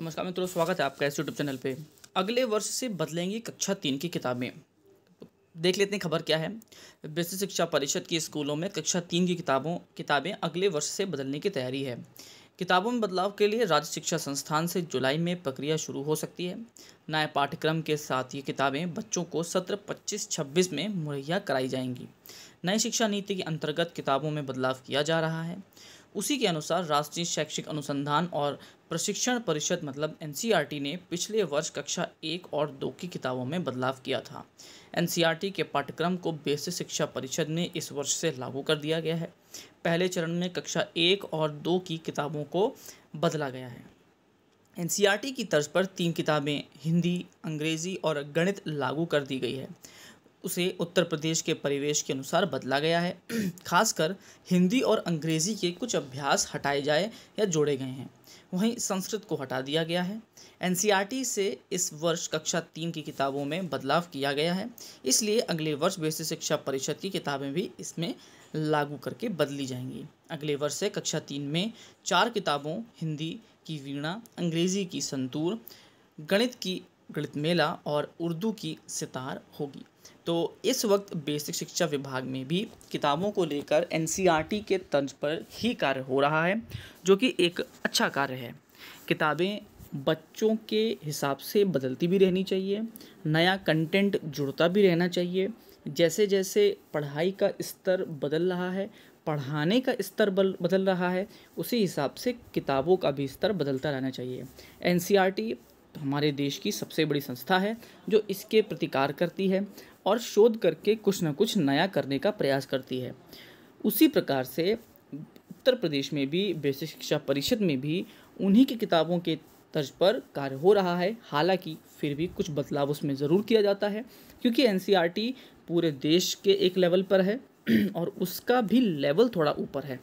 नमस्कार मित्रों स्वागत है आपका इस यूट्यूब चैनल पे अगले वर्ष से बदलेंगी कक्षा तीन की किताबें देख लेते हैं खबर क्या है बेसिक शिक्षा परिषद की स्कूलों में कक्षा तीन की किताबों किताबें अगले वर्ष से बदलने की तैयारी है किताबों में बदलाव के लिए राज्य शिक्षा संस्थान से जुलाई में प्रक्रिया शुरू हो सकती है नए पाठ्यक्रम के साथ ये किताबें बच्चों को सत्र 25-26 में मुहैया कराई जाएंगी नई शिक्षा नीति के अंतर्गत किताबों में बदलाव किया जा रहा है उसी के अनुसार राष्ट्रीय शैक्षिक अनुसंधान और प्रशिक्षण परिषद मतलब एन e ने पिछले वर्ष कक्षा एक और दो की किताबों में बदलाव किया था एन e के पाठ्यक्रम को बेसिक शिक्षा परिषद ने इस वर्ष से लागू कर दिया गया है पहले चरण में कक्षा एक और दो की किताबों को बदला गया है एन e की तर्ज पर तीन किताबें हिंदी अंग्रेज़ी और गणित लागू कर दी गई है उसे उत्तर प्रदेश के परिवेश के अनुसार बदला गया है खासकर हिंदी और अंग्रेज़ी के कुछ अभ्यास हटाए जाए या जोड़े गए हैं वहीं संस्कृत को हटा दिया गया है एन से इस वर्ष कक्षा तीन की किताबों में बदलाव किया गया है इसलिए अगले वर्ष बेसिक शिक्षा परिषद की किताबें भी इसमें लागू करके बदली जाएंगी अगले वर्ष से कक्षा तीन में चार किताबों हिंदी की वीणा अंग्रेज़ी की संतूर गणित की गणित मेला और उर्दू की सितार होगी तो इस वक्त बेसिक शिक्षा विभाग में भी किताबों को लेकर एन e के तंज पर ही कार्य हो रहा है जो कि एक अच्छा कार्य है किताबें बच्चों के हिसाब से बदलती भी रहनी चाहिए नया कंटेंट जुड़ता भी रहना चाहिए जैसे जैसे पढ़ाई का स्तर बदल रहा है पढ़ाने का स्तर बदल रहा है उसी हिसाब से किताबों का भी स्तर बदलता रहना चाहिए एन हमारे देश की सबसे बड़ी संस्था है जो इसके प्रतिकार करती है और शोध करके कुछ ना कुछ नया करने का प्रयास करती है उसी प्रकार से उत्तर प्रदेश में भी बेसिक शिक्षा परिषद में भी उन्हीं की किताबों के तर्ज पर कार्य हो रहा है हालांकि फिर भी कुछ बदलाव उसमें ज़रूर किया जाता है क्योंकि एन पूरे देश के एक लेवल पर है और उसका भी लेवल थोड़ा ऊपर है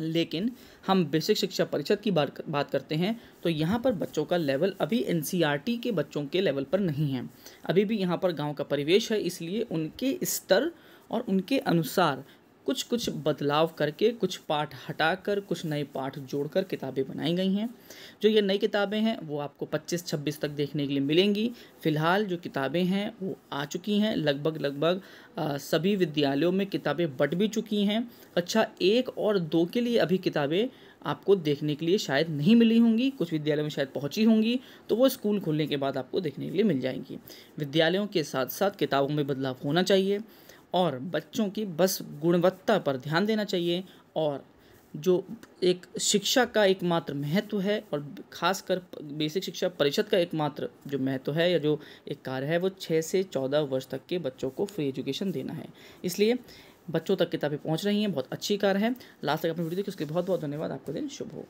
लेकिन हम बेसिक शिक्षा परिषद की बात करते हैं तो यहाँ पर बच्चों का लेवल अभी एन e के बच्चों के लेवल पर नहीं है अभी भी यहाँ पर गांव का परिवेश है इसलिए उनके स्तर और उनके अनुसार कुछ कुछ बदलाव करके कुछ पाठ हटाकर कुछ नए पाठ जोड़कर किताबें बनाई गई हैं जो ये नई किताबें हैं वो आपको 25-26 तक देखने के लिए मिलेंगी फ़िलहाल जो किताबें हैं वो आ चुकी हैं लगभग लगभग सभी विद्यालयों में किताबें बट भी चुकी हैं अच्छा एक और दो के लिए अभी किताबें आपको देखने के लिए शायद नहीं मिली होंगी कुछ विद्यालयों में शायद पहुंची होंगी तो वो स्कूल खुलने के बाद आपको देखने के लिए मिल जाएंगी विद्यालयों के साथ साथ किताबों में बदलाव होना चाहिए और बच्चों की बस गुणवत्ता पर ध्यान देना चाहिए और जो एक शिक्षा का एकमात्र महत्व है और खासकर बेसिक शिक्षा परिषद का एकमात्र जो महत्व है या जो एक कार्य है वो छः से चौदह वर्ष तक के बच्चों को फ्री एजुकेशन देना है इसलिए बच्चों तक किताबें पहुंच रही हैं बहुत अच्छी कार्य है लास्ट तक आपने वीडियो देखिए उसके बहुत बहुत धन्यवाद आपका दिन शुभ हो